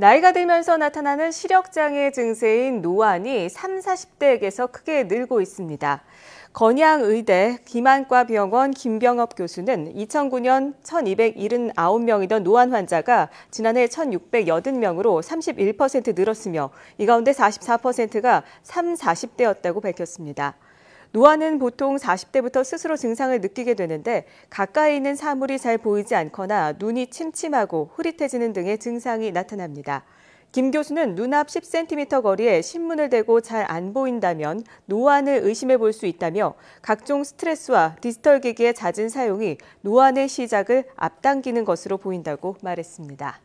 나이가 들면서 나타나는 시력장애 증세인 노안이 3, 0 40대에게서 크게 늘고 있습니다. 건양의대 기만과 병원 김병업 교수는 2009년 1,279명이던 노안 환자가 지난해 1,680명으로 31% 늘었으며 이 가운데 44%가 3, 40대였다고 밝혔습니다. 노화는 보통 40대부터 스스로 증상을 느끼게 되는데 가까이 있는 사물이 잘 보이지 않거나 눈이 침침하고 흐릿해지는 등의 증상이 나타납니다. 김 교수는 눈앞 10cm 거리에 신문을 대고 잘 안 보인다면 노안을 의심해 볼 수 있다며 각종 스트레스와 디지털 기기의 잦은 사용이 노안의 시작을 앞당기는 것으로 보인다고 말했습니다.